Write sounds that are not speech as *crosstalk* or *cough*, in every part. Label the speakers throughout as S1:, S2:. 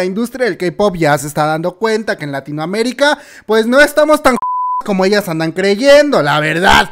S1: la industria del K-pop ya se está dando cuenta que en Latinoamérica, pues no estamos tan *laughs* como ellas andan creyendo, la verdad.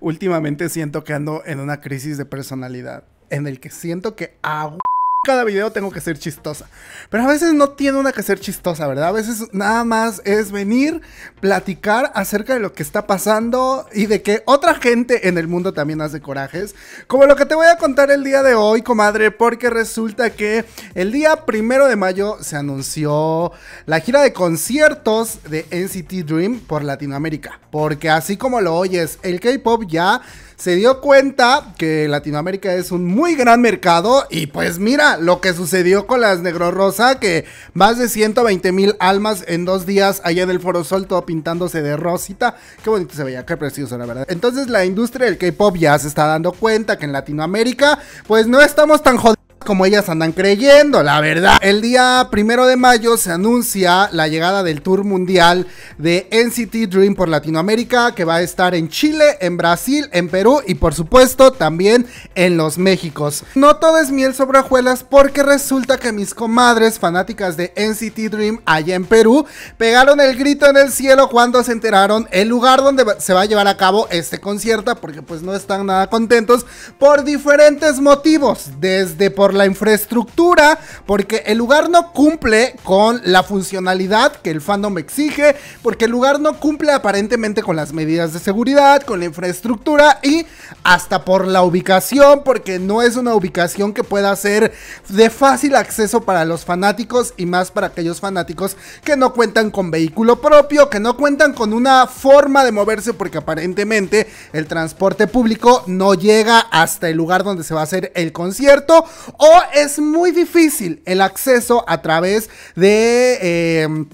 S1: Últimamente siento que ando en una crisis de personalidad, en el que siento que hago cada video tengo que ser chistosa. Pero a veces no tiene una que ser chistosa, ¿verdad? A veces nada más es venir, platicar acerca de lo que está pasando y de que otra gente en el mundo también hace corajes. Como lo que te voy a contar el día de hoy, comadre, porque resulta que el día primero de mayo se anunció la gira de conciertos de NCT Dream por Latinoamérica. Porque así como lo oyes, el K-pop ya se dio cuenta que Latinoamérica es un muy gran mercado y pues mira lo que sucedió con las Negro Rosa, que más de 120 mil almas en dos días allá del Foro Sol, todo pintándose de rosita. Qué bonito se veía, qué precioso la verdad. Entonces la industria del K-Pop ya se está dando cuenta que en Latinoamérica pues no estamos tan jodidos como ellas andan creyendo, la verdad. El día primero de mayo se anuncia la llegada del tour mundial de NCT Dream por Latinoamérica, que va a estar en Chile, en Brasil, en Perú y por supuesto también en los Méxicos. No todo es miel sobre hojuelas porque resulta que mis comadres fanáticas de NCT Dream allá en Perú pegaron el grito en el cielo cuando se enteraron el lugar donde se va a llevar a cabo este concierto, porque pues no están nada contentos por diferentes motivos, desde por la infraestructura, porque el lugar no cumple con la funcionalidad que el fandom exige, porque el lugar no cumple aparentemente con las medidas de seguridad, con la infraestructura y hasta por la ubicación, porque no es una ubicación que pueda ser de fácil acceso para los fanáticos y más para aquellos fanáticos que no cuentan con vehículo propio, que no cuentan con una forma de moverse, porque aparentemente el transporte público no llega hasta el lugar donde se va a hacer el concierto o es muy difícil el acceso a través de... Em,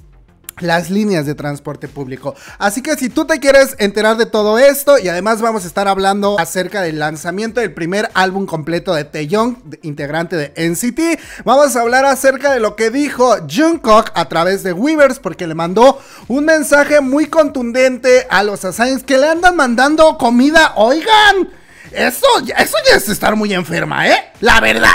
S1: las líneas de transporte público. Así que si tú te quieres enterar de todo esto y además vamos a estar hablando acerca del lanzamiento del primer álbum completo de Taeyong, integrante de NCT, vamos a hablar acerca de lo que dijo Jungkook a través de Weavers porque le mandó un mensaje muy contundente a los Assassins que le andan mandando comida. Oigan, eso, eso ya es estar muy enferma, ¿eh? La verdad.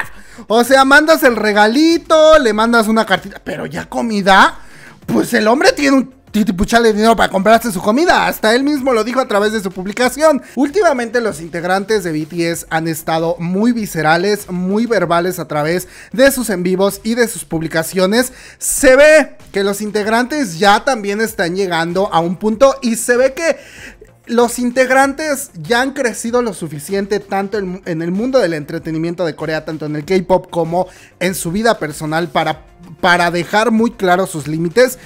S1: O sea, mandas el regalito, le mandas una cartita, pero ya comida, pues el hombre tiene un titipuchal de dinero para comprarse su comida. Hasta él mismo lo dijo a través de su publicación. Últimamente los integrantes de BTS han estado muy viscerales, muy verbales a través de sus en vivos y de sus publicaciones. Se ve que los integrantes ya también están llegando a un punto y se ve que los integrantes ya han crecido lo suficiente tanto en, el mundo del entretenimiento de Corea, tanto en el K-Pop como en su vida personal para, para dejar muy claros sus límites.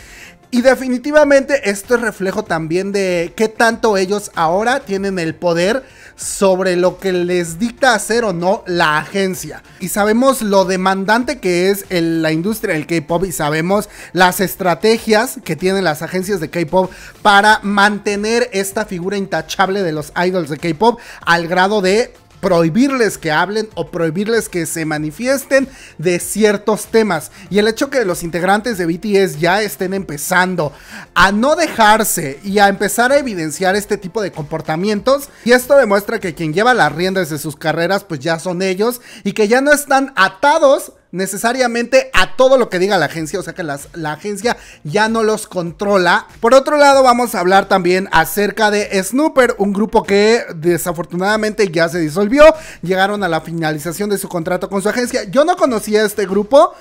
S1: Y definitivamente esto es reflejo también de qué tanto ellos ahora tienen el poder sobre lo que les dicta hacer o no la agencia. Y sabemos lo demandante que es la industria del K-Pop y sabemos las estrategias que tienen las agencias de K-Pop para mantener esta figura intachable de los idols de K-Pop al grado de prohibirles que hablen o prohibirles que se manifiesten de ciertos temas. Y el hecho que los integrantes de BTS ya estén empezando a no dejarse y a empezar a evidenciar este tipo de comportamientos. Y esto demuestra que quien lleva las riendas de sus carreras pues ya son ellos y que ya no están atados necesariamente a todo lo que diga la agencia, o sea que la agencia ya no los controla. Por otro lado, vamos a hablar también acerca de Snooper, un grupo que desafortunadamente ya se disolvió, llegaron a la finalización de su contrato con su agencia. Yo no conocía este grupo.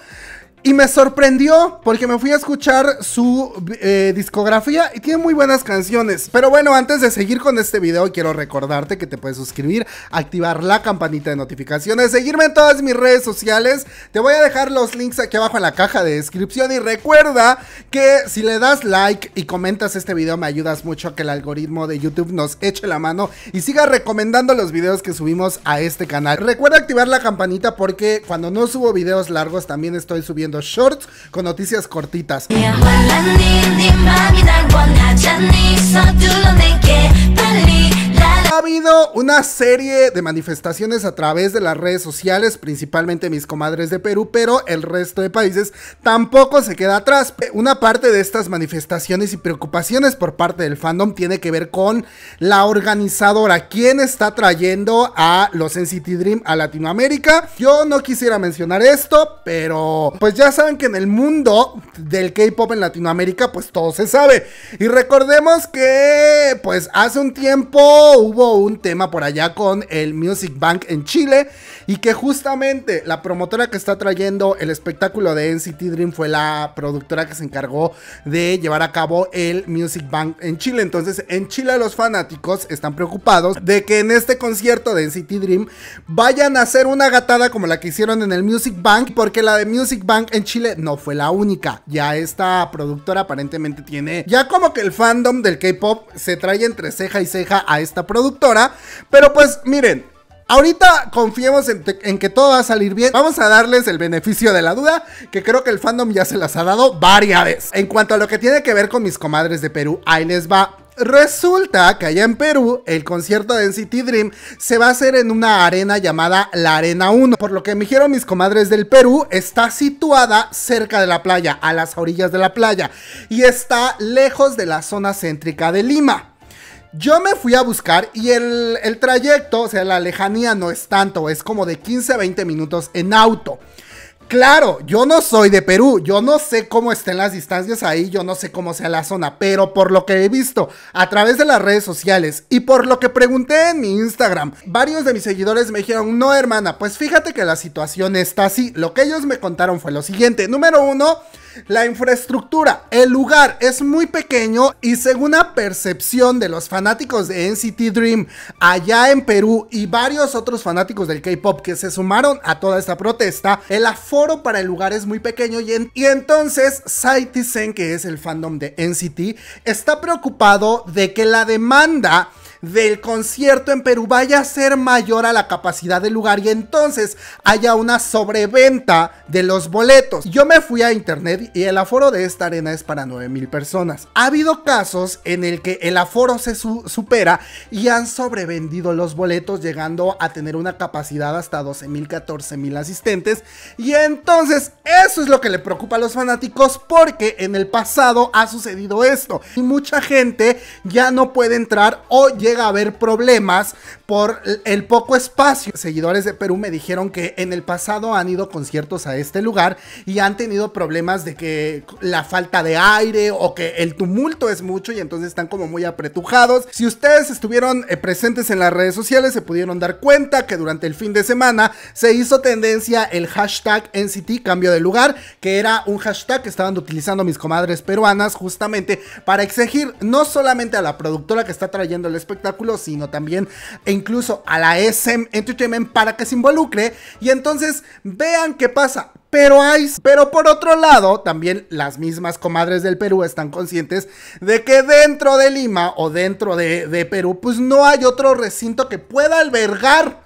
S1: Y me sorprendió porque me fui a escuchar su eh, discografía y tiene muy buenas canciones. Pero bueno, antes de seguir con este video, quiero recordarte que te puedes suscribir, activar la campanita de notificaciones, seguirme en todas mis redes sociales. Te voy a dejar los links aquí abajo en la caja de descripción y recuerda que si le das like y comentas este video me ayudas mucho a que el algoritmo de YouTube nos eche la mano y siga recomendando los videos que subimos a este canal. Recuerda activar la campanita porque cuando no subo videos largos también estoy subiendo shorts con noticias cortitas ha habido una serie de manifestaciones a través de las redes sociales, principalmente mis comadres de Perú, pero el resto de países tampoco se queda atrás. Una parte de estas manifestaciones y preocupaciones por parte del fandom tiene que ver con la organizadora, quién está trayendo a los NCT Dream a Latinoamérica. Yo no quisiera mencionar esto, pero pues ya saben que en el mundo del K-pop en Latinoamérica, pues todo se sabe. Y recordemos que pues hace un tiempo hubo un tema por allá con el Music Bank en Chile y que justamente la promotora que está trayendo el espectáculo de NCT Dream fue la productora que se encargó de llevar a cabo el Music Bank en Chile. Entonces, en Chile los fanáticos están preocupados de que en este concierto de NCT Dream vayan a hacer una gatada como la que hicieron en el Music Bank, porque la de Music Bank en Chile no fue la única. Ya esta productora aparentemente tiene ya como que el fandom del K-pop se trae entre ceja y ceja a esta productora pero pues miren, Ahorita confiemos en, en, que todo va a salir bien. Vamos a darles el beneficio de la duda, que creo que el fandom ya se las ha dado varias veces. En cuanto a lo que tiene que ver con mis comadres de Perú, ahí les va. Resulta que allá en Perú el concierto de NCT Dream se va a hacer en una arena llamada la Arena 1, por lo que me dijeron mis comadres del Perú, está situada cerca de la playa, a las orillas de la playa, y está lejos de la zona céntrica de Lima. Yo me fui a buscar y el, trayecto, o sea, la lejanía no es tanto, es como de 15 a 20 minutos en auto. Claro, yo no soy de Perú, yo no sé cómo estén las distancias ahí, yo no sé cómo sea la zona, pero por lo que he visto a través de las redes sociales y por lo que pregunté en mi Instagram, varios de mis seguidores me dijeron, no hermana, pues fíjate que la situación está así. Lo que ellos me contaron fue lo siguiente, número uno, la infraestructura, el lugar es muy pequeño y según la percepción de los fanáticos de NCT Dream allá en Perú y varios otros fanáticos del K-Pop que se sumaron a toda esta protesta, el aforo para el lugar es muy pequeño y, y entonces Saitizen, que es el fandom de NCT, está preocupado de que la demanda del concierto en Perú vaya a ser mayor a la capacidad del lugar y entonces haya una sobreventa de los boletos. Yo me fui a internet y el aforo de esta arena es para 9 mil personas. Ha habido casos en el que el aforo se supera y han sobrevendido los boletos llegando a tener una capacidad hasta 14 mil asistentes y entonces eso es lo que le preocupa a los fanáticos porque en el pasado ha sucedido esto y mucha gente ya no puede entrar o llega a haber problemas por el poco espacio. Seguidores de Perú me dijeron que en el pasado han ido conciertos a este lugar y han tenido problemas de que la falta de aire o que el tumulto es mucho y entonces están como muy apretujados. Si ustedes estuvieron eh, presentes en las redes sociales se pudieron dar cuenta que durante el fin de semana se hizo tendencia el hashtag NCT cambio de lugar, que era un hashtag que estaban utilizando mis comadres peruanas justamente para exigir no solamente a la productora que está trayendo el espectáculo, sino también e incluso a la SM Entertainment para que se involucre y entonces vean qué pasa. Pero hay, pero por otro lado, también las mismas comadres del Perú están conscientes de que dentro de Lima o dentro de, de Perú, pues no hay otro recinto que pueda albergar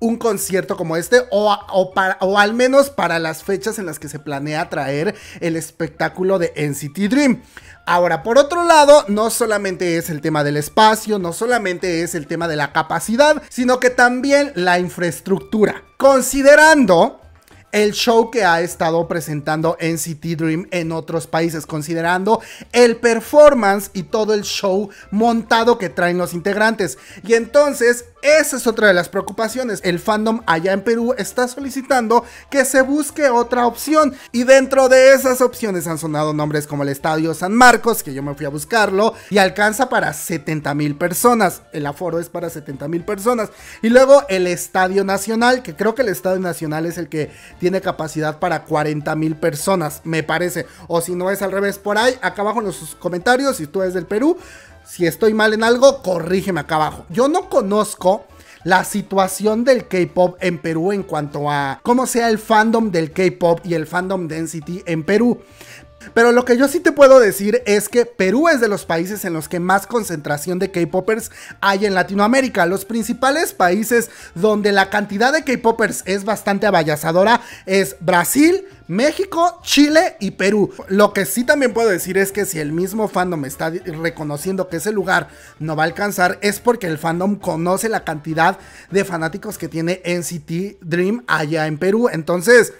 S1: un concierto como este o, o, o, al menos para las fechas en las que se planea traer el espectáculo de NCT Dream. Ahora, por otro lado, no solamente es el tema del espacio, no solamente es el tema de la capacidad, sino que también la infraestructura. Considerando el show que ha estado presentando en City Dream en otros países, considerando el performance y todo el show montado que traen los integrantes. Y entonces, esa es otra de las preocupaciones. El fandom allá en Perú está solicitando que se busque otra opción. Y dentro de esas opciones han sonado nombres como el Estadio San Marcos, que yo me fui a buscarlo, y alcanza para 70 mil personas. El aforo es para 70 mil personas. Y luego el Estadio Nacional, que creo que el Estadio Nacional es el que tiene capacidad para 40 mil personas, me parece. O si no es al revés por ahí, acá abajo en los comentarios, si tú eres del Perú, si estoy mal en algo, corrígeme acá abajo. Yo no conozco la situación del K-pop en Perú en cuanto a cómo sea el fandom del K-pop y el fandom density en Perú. Pero lo que yo sí te puedo decir es que Perú es de los países en los que más concentración de K-Poppers hay en Latinoamérica. Los principales países donde la cantidad de K-Poppers es bastante abayazadora es Brasil, México, Chile y Perú. Lo que sí también puedo decir es que si el mismo fandom está reconociendo que ese lugar no va a alcanzar es porque el fandom conoce la cantidad de fanáticos que tiene NCT Dream allá en Perú. Entonces...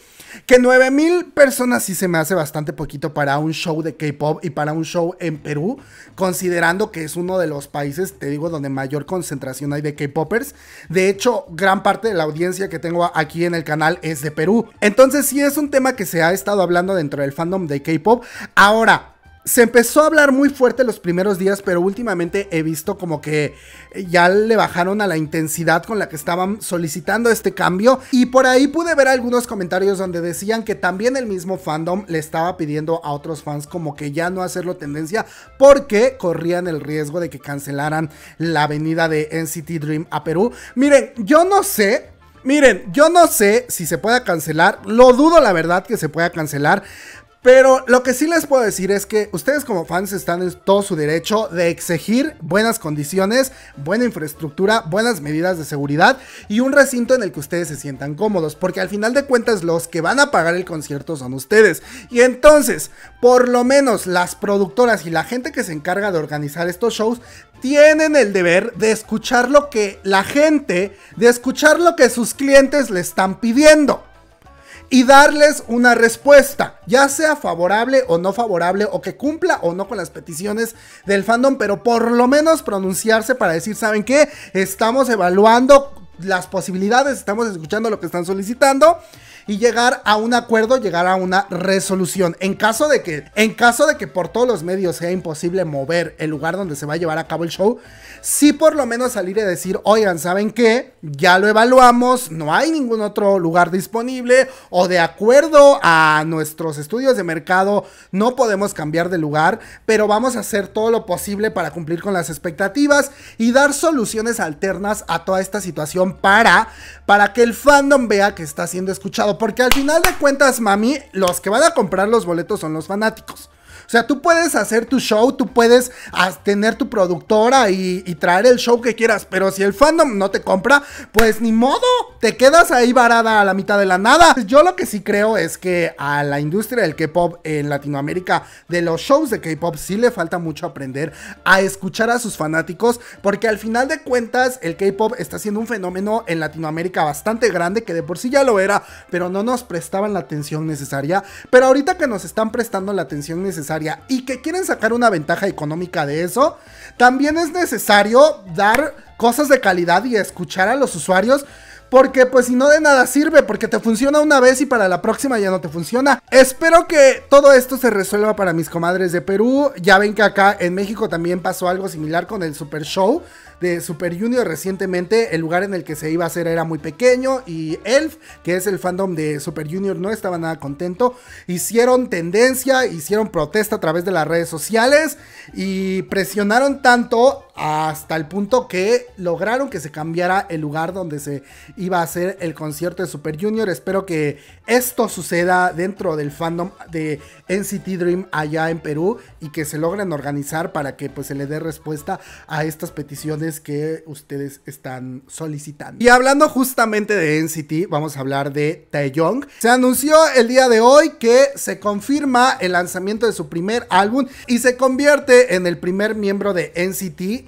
S1: Que 9 mil personas sí se me hace bastante poquito para un show de K-pop y para un show en Perú, considerando que es uno de los países, te digo, donde mayor concentración hay de K-popers. De hecho, gran parte de la audiencia que tengo aquí en el canal es de Perú. Entonces, sí es un tema que se ha estado hablando dentro del fandom de K-pop. Ahora, se empezó a hablar muy fuerte los primeros días, pero últimamente he visto como que eh, ya le bajaron a la intensidad con la que estaban solicitando este cambio. Y por ahí pude ver algunos comentarios donde decían que también el mismo fandom le estaba pidiendo a otros fans como que ya no hacerlo tendencia porque corrían el riesgo de que cancelaran la venida de NCT Dream a Perú. Miren, yo no sé, Miren, yo no sé si se pueda cancelar, lo dudo la verdad que se pueda cancelar, pero lo que sí les puedo decir es que ustedes como fans están en todo su derecho de exigir buenas condiciones, buena infraestructura, buenas medidas de seguridad y un recinto en el que ustedes se sientan cómodos, porque al final de cuentas los que van a pagar el concierto son ustedes. Y entonces, por lo menos las productoras y la gente que se encarga de organizar estos shows tienen el deber de escuchar lo que la gente, de escuchar lo que sus clientes le están pidiendo y darles una respuesta, ya sea favorable o no favorable, o que cumpla o no con las peticiones del fandom, pero por lo menos pronunciarse para decir, ¿saben qué? Estamos evaluando las posibilidades, estamos escuchando lo que están solicitando y llegar a un acuerdo, llegar a una resolución. En caso de que, en caso de que por todos los medios sea imposible mover el lugar donde se va a llevar a cabo el show, sí por lo menos salir y decir, oigan, ¿saben qué? Ya lo evaluamos, no hay ningún otro lugar disponible o de acuerdo a nuestros estudios de mercado no podemos cambiar de lugar, pero vamos a hacer todo lo posible para cumplir con las expectativas y dar soluciones alternas a toda esta situación para, para que el fandom vea que está siendo escuchado. Porque al final de cuentas, mami, los que van a comprar los boletos son los fanáticos. O sea, tú puedes hacer tu show, tú puedes ah, tener tu productora y, traer el show que quieras, pero si el fandom no te compra, pues ni modo, te quedas ahí varada a la mitad de la nada. Yo lo que sí creo es que a la industria del K-pop en Latinoamérica, de los shows de K-pop, sí le falta mucho aprender a escuchar a sus fanáticos, porque al final de cuentas, el K-pop está siendo un fenómeno en Latinoamérica bastante grande, que de por sí ya lo era, pero no nos prestaban la atención necesaria. Pero ahorita que nos están prestando la atención necesaria, y que quieren sacar una ventaja económica de eso, también es necesario dar cosas de calidad y escuchar a los usuarios. Porque pues si no de nada sirve, porque te funciona una vez y para la próxima ya no te funciona. Espero que todo esto se resuelva para mis comadres de Perú. Ya ven que acá en México también pasó algo similar con el Super Show de Super Junior recientemente, el lugar en el que se iba a hacer era muy pequeño y Elf, que es el fandom de Super Junior, no estaba nada contento. Hicieron tendencia, hicieron protesta a través de las redes sociales y presionaron tanto hasta el punto que lograron que se cambiara el lugar donde se iba a hacer el concierto de Super Junior. Espero que esto suceda dentro del fandom de NCT Dream allá en Perú y que se logren organizar para que pues se le dé respuesta a estas peticiones que ustedes están solicitando. Y hablando justamente de NCT, vamos a hablar de Taeyong. Se anunció el día de hoy que se confirma el lanzamiento de su primer álbum y se convierte en el primer miembro de NCT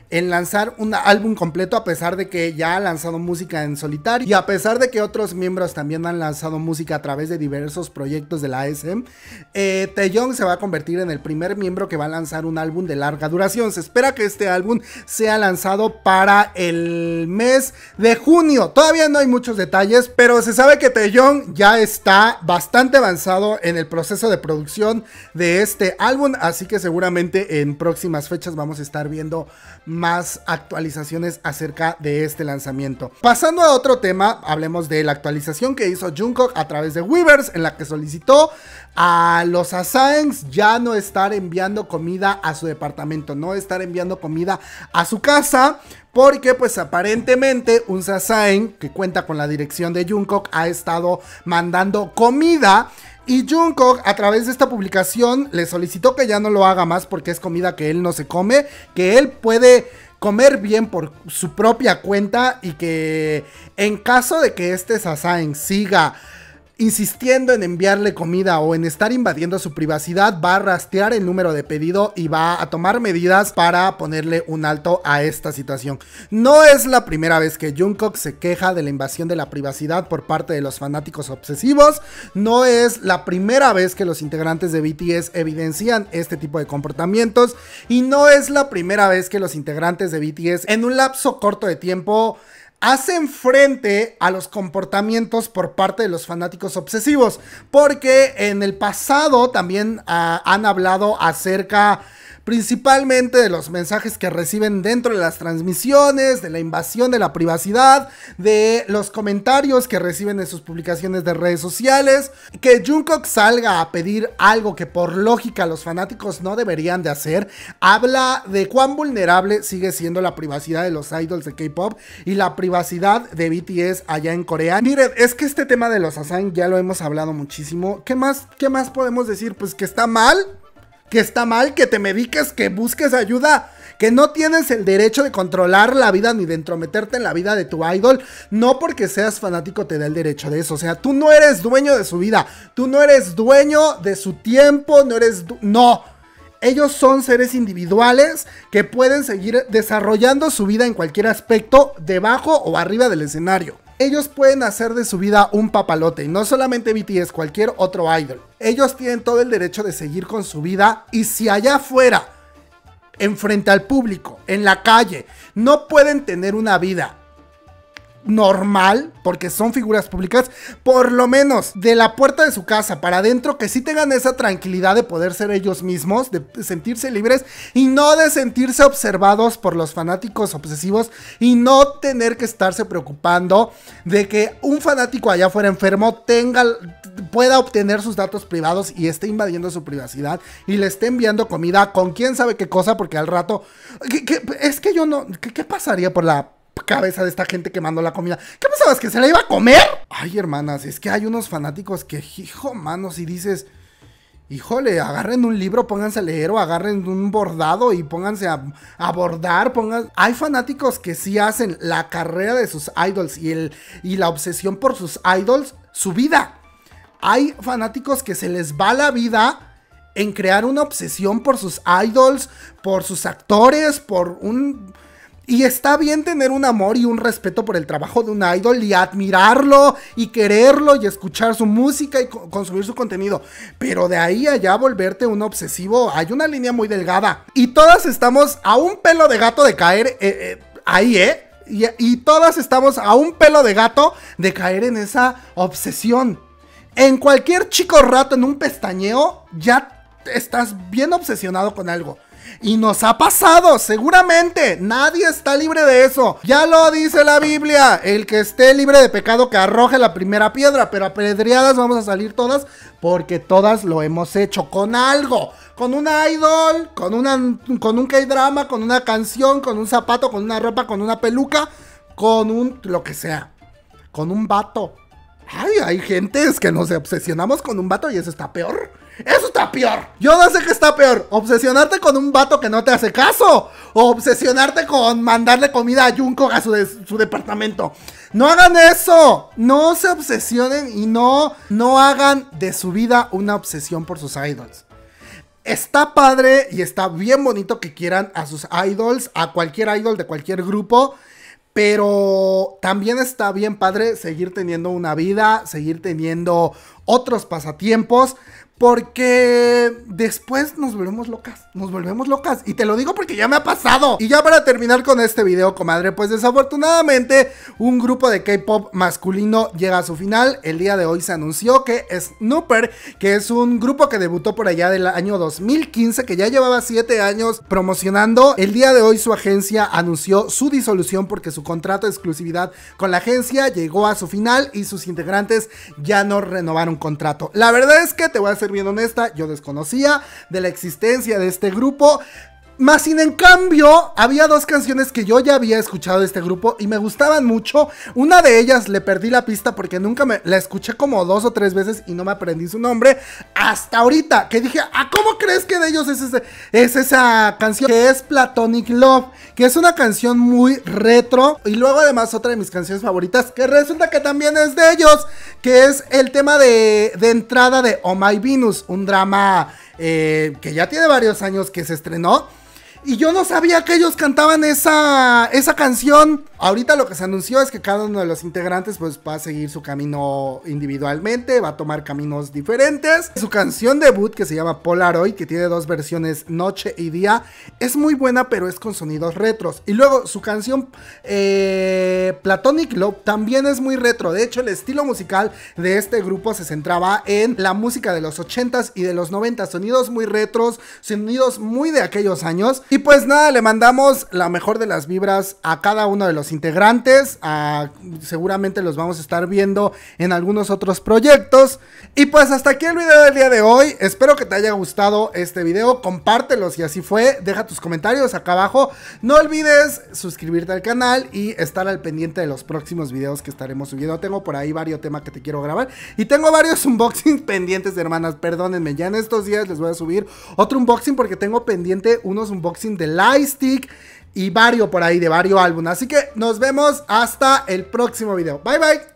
S1: en lanzar un álbum completo a pesar de que ya ha lanzado música en solitario y a pesar de que otros miembros también han lanzado música a través de diversos proyectos de la SM eh, se va a convertir en el primer miembro que va a lanzar un álbum de larga duración. Se espera que este álbum sea lanzado para el mes de junio. Todavía no hay muchos detalles, pero se sabe que Taeyong ya está bastante avanzado en el proceso de producción de este álbum, así que seguramente en próximas fechas vamos a estar viendo más más actualizaciones acerca de este lanzamiento. Pasando a otro tema, hablemos de la actualización que hizo Jungkook a través de Weavers, en la que solicitó a los Asaens ya no estar enviando comida a su departamento, no estar enviando comida a su casa, porque pues aparentemente un Sasain que cuenta con la dirección de Jungkook ha estado mandando comida y Jungkook a través de esta publicación le solicitó que ya no lo haga más porque es comida que él no se come, que él puede comer bien por su propia cuenta y que en caso de que este Sasain siga insistiendo en enviarle comida o en estar invadiendo su privacidad, va a rastrear el número de pedido y va a tomar medidas para ponerle un alto a esta situación. No es la primera vez que Jungkook se queja de la invasión de la privacidad por parte de los fanáticos obsesivos, no es la primera vez que los integrantes de BTS evidencian este tipo de comportamientos y no es la primera vez que los integrantes de BTS en un lapso corto de tiempo hacen frente a los comportamientos por parte de los fanáticos obsesivos, porque en el pasado también ah, han hablado acerca principalmente de los mensajes que reciben dentro de las transmisiones, de la invasión de la privacidad, de los comentarios que reciben en sus publicaciones de redes sociales, que Jungkook salga a pedir algo que por lógica los fanáticos no deberían de hacer, habla de cuán vulnerable sigue siendo la privacidad de los idols de K-pop y la privacidad de BTS allá en Corea. Miren, es que este tema de los Asan ya lo hemos hablado muchísimo. ¿Qué más, qué más podemos decir? Pues que está mal, que está mal, que te mediques, que busques ayuda, que no tienes el derecho de controlar la vida ni de entrometerte en la vida de tu idol. No porque seas fanático te da el derecho de eso. O sea, tú no eres dueño de su vida, tú no eres dueño de su tiempo, no eres... No. Ellos son seres individuales que pueden seguir desarrollando su vida en cualquier aspecto, debajo o arriba del escenario ellos pueden hacer de su vida un papalote, y no solamente BTS, cualquier otro idol. Ellos tienen todo el derecho de seguir con su vida y si allá afuera, enfrente al público, en la calle, no pueden tener una vida normal, porque son figuras públicas, por lo menos de la puerta de su casa para adentro, que sí tengan esa tranquilidad de poder ser ellos mismos, de sentirse libres y no de sentirse observados por los fanáticos obsesivos y no tener que estarse preocupando de que un fanático allá fuera enfermo tenga, pueda obtener sus datos privados y esté invadiendo su privacidad y le esté enviando comida con quién sabe qué cosa, porque al rato, es que yo no, ¿qué pasaría por la cabeza de esta gente quemando la comida. ¿Qué pensabas que se la iba a comer? Ay, hermanas, es que hay unos fanáticos que, hijo, manos, si dices, híjole, agarren un libro, pónganse a leer o agarren un bordado y pónganse a, bordar, pongan... Hay fanáticos que sí hacen la carrera de sus idols y, el, y la obsesión por sus idols su vida. Hay fanáticos que se les va la vida en crear una obsesión por sus idols, por sus actores, por un y está bien tener un amor y un respeto por el trabajo de un idol y admirarlo y quererlo y escuchar su música y consumir su contenido. Pero de ahí allá volverte un obsesivo, hay una línea muy delgada. Y todas estamos a un pelo de gato de caer eh, eh, ahí, ¿eh? y todas estamos a un pelo de gato de caer en esa obsesión. En cualquier chico rato, en un pestañeo, ya estás bien obsesionado con algo. Y nos ha pasado, seguramente. Nadie está libre de eso. Ya lo dice la Biblia. El que esté libre de pecado que arroje la primera piedra. Pero apedreadas vamos a salir todas porque todas lo hemos hecho con algo. Con un idol, con, una, con un k con una canción, con un zapato, con una ropa, con una peluca, con un lo que sea. Con un vato. Ay, hay gentes que nos obsesionamos con un vato y eso está peor. Eso está peor. Yo no sé qué está peor. Obsesionarte con un vato que no te hace caso. O obsesionarte con mandarle comida a Junko a su, su departamento. No hagan eso. No se obsesionen y no, no hagan de su vida una obsesión por sus idols. Está padre y está bien bonito que quieran a sus idols, a cualquier idol de cualquier grupo. Pero también está bien padre seguir teniendo una vida, seguir teniendo otros pasatiempos. Porque después nos volvemos locas, nos volvemos locas. Y te lo digo porque ya me ha pasado. Y ya para terminar con este video, comadre, pues desafortunadamente un grupo de K-Pop masculino llega a su final. El día de hoy se anunció que Snooper, que es un grupo que debutó por allá del año 2015, que ya llevaba 7 años promocionando, el día de hoy su agencia anunció su disolución porque su contrato de exclusividad con la agencia llegó a su final y sus integrantes ya no renovaron contrato. La verdad es que te voy a hacer bien honesta, yo desconocía de la existencia de este grupo. Más sin en cambio, había dos canciones que yo ya había escuchado de este grupo y me gustaban mucho. Una de ellas le perdí la pista porque nunca me la escuché como dos o tres veces y no me aprendí su nombre hasta ahorita. Que dije, ¿a ah, cómo crees que de ellos es, esa canción? Que es Platonic Love, que es una canción muy retro. Y luego además otra de mis canciones favoritas, que resulta que también es de ellos, que es el tema de, entrada de Oh My Venus, un drama eh, que ya tiene varios años que se estrenó y yo no sabía que ellos cantaban esa, esa canción. Ahorita lo que se anunció es que cada uno de los integrantes pues va a seguir su camino individualmente, va a tomar caminos diferentes. Su canción debut que se llama Polaroid, que tiene dos versiones, Noche y Día, es muy buena pero es con sonidos retros. Y luego su canción eh, Platonic Love también es muy retro. De hecho el estilo musical de este grupo se centraba en la música de los 80s y de los 90 Sonidos muy retros, sonidos muy de aquellos años. Y pues nada, le mandamos la mejor de las vibras a cada uno de los integrantes. seguramente los vamos a estar viendo en algunos otros proyectos. Y pues hasta aquí el video del día de hoy. Espero que te haya gustado este video. Compártelo si así fue. Deja tus comentarios acá abajo. No olvides suscribirte al canal y estar al pendiente de los próximos videos que estaremos subiendo. Tengo por ahí varios temas que te quiero grabar. Y tengo varios *laughs* unboxings pendientes, hermanas. Perdónenme, ya en estos días les voy a subir otro unboxing porque tengo pendiente unos unboxings The de Lightstick y varios por ahí de varios álbumes. Así que nos vemos hasta el próximo video. Bye bye.